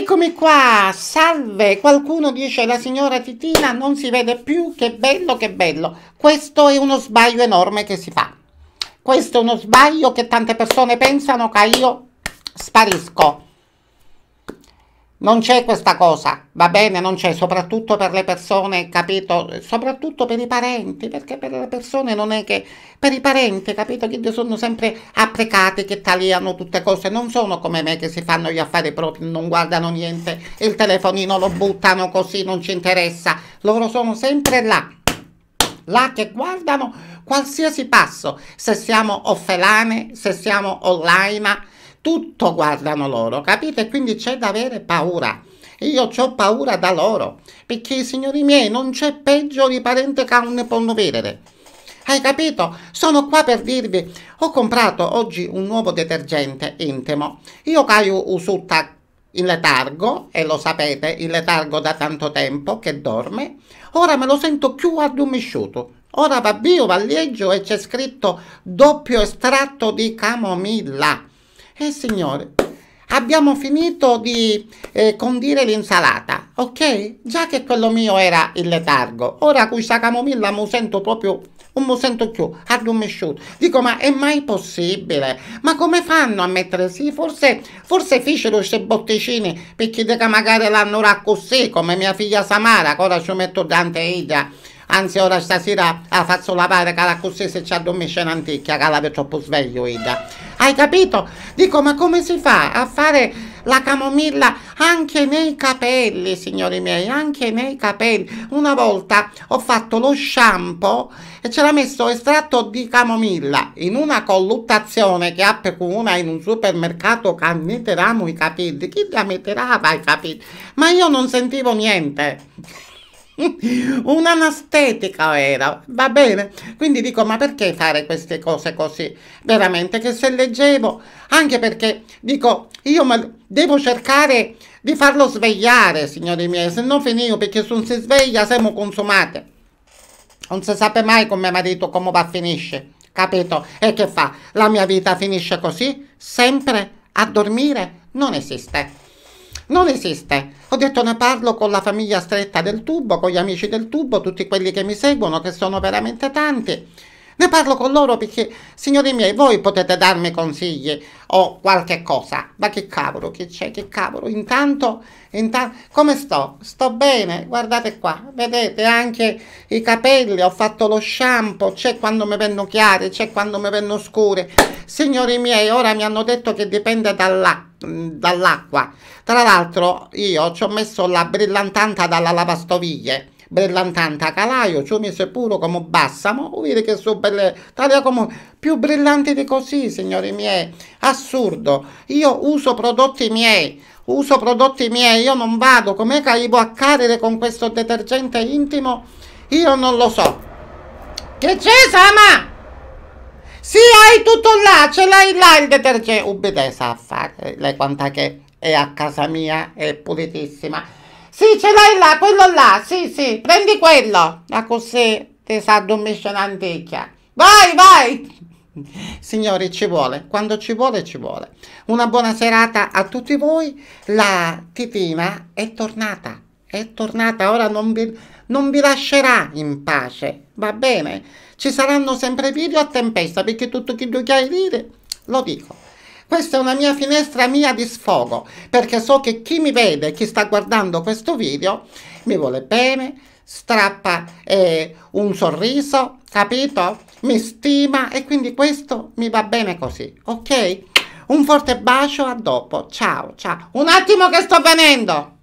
Eccomi qua, salve! Qualcuno dice la signora Titina non si vede più, che bello, che bello. Questo è uno sbaglio enorme che si fa. Questo è uno sbaglio che tante persone pensano che io sparisco. Non c'è questa cosa, va bene, non c'è, soprattutto per le persone, capito? Soprattutto per i parenti, perché per le persone non è che... Per i parenti, capito? Che sono sempre apprecati, che taliano tutte cose, non sono come me che si fanno gli affari propri, non guardano niente, il telefonino lo buttano così, non ci interessa. Loro sono sempre là, là che guardano qualsiasi passo, se siamo offelane, se siamo online tutto guardano loro, capite? Quindi c'è da avere paura. Io ho paura da loro, perché signori miei non c'è peggio di parente che non ne può vedere. Hai capito? Sono qua per dirvi, ho comprato oggi un nuovo detergente intimo. Io caio usutta in letargo, e lo sapete, il letargo da tanto tempo che dorme. Ora me lo sento più addumisciuto. Ora va via, valleggio e c'è scritto doppio estratto di camomilla eh signore, abbiamo finito di eh, condire l'insalata, ok? Già che quello mio era il letargo, ora con questa camomilla mi sento proprio, non mi sento più addormesciuto. Dico, ma è mai possibile? Ma come fanno a mettere sì? Forse, forse fecero queste botticine perché dica magari l'hanno raccosì, come mia figlia Samara, che ora ci metto dante e Ida Anzi, ora stasera la faccio lavare cara così se ci addormesce in antichia, cara per troppo sveglio, Ida. Hai capito? Dico, ma come si fa a fare la camomilla anche nei capelli, signori miei, anche nei capelli. Una volta ho fatto lo shampoo e c'era messo estratto di camomilla in una colluttazione che ha con una in un supermercato che cannetteramo i capelli. Chi la metterà i capelli? Ma io non sentivo niente. Un'anestetica era, va bene? Quindi dico, ma perché fare queste cose così? Veramente che se leggevo, anche perché dico, io devo cercare di farlo svegliare, signori miei, se no finivo perché se non si sveglia siamo consumate. Non si sa mai con mio marito come va a finisce, capito? E che fa? La mia vita finisce così? Sempre a dormire? Non esiste. Non esiste. Ho detto ne parlo con la famiglia stretta del tubo, con gli amici del tubo, tutti quelli che mi seguono, che sono veramente tanti. Ne parlo con loro perché, signori miei, voi potete darmi consigli o qualche cosa. Ma che cavolo, che c'è, che cavolo. Intanto, intanto, come sto? Sto bene, guardate qua, vedete anche i capelli, ho fatto lo shampoo, c'è quando mi vengono chiari, c'è quando mi vengono scure. Signori miei, ora mi hanno detto che dipende dall'acqua dall'acqua. Tra l'altro io ci ho messo la brillantanta dalla lavastoviglie. Brillantanta calaio, ci ho messo pure come bassamo, vuol dire che sono belle, taglia come più brillanti di così, signori miei. Assurdo, io uso prodotti miei, uso prodotti miei, io non vado, com'è che arrivo a cadere con questo detergente intimo? Io non lo so. Che c'è, Sama? Sì, hai tutto là, ce l'hai là il detergente. Ubbide sa fare, lei quanta che è a casa mia, è pulitissima. Sì, ce l'hai là, quello là, sì, sì, prendi quello. Ma così ti sa domestica antichia. Vai, vai! Signori, ci vuole, quando ci vuole, ci vuole. Una buona serata a tutti voi. La titina è tornata. È tornata, ora non vi, non vi lascerà in pace, va bene? Ci saranno sempre video a tempesta perché tutto chi tu chiai dire lo dico. Questa è una mia finestra mia di sfogo, perché so che chi mi vede, chi sta guardando questo video, mi vuole bene, strappa eh, un sorriso, capito? Mi stima e quindi questo mi va bene così, ok? Un forte bacio, a dopo, ciao, ciao. Un attimo che sto venendo!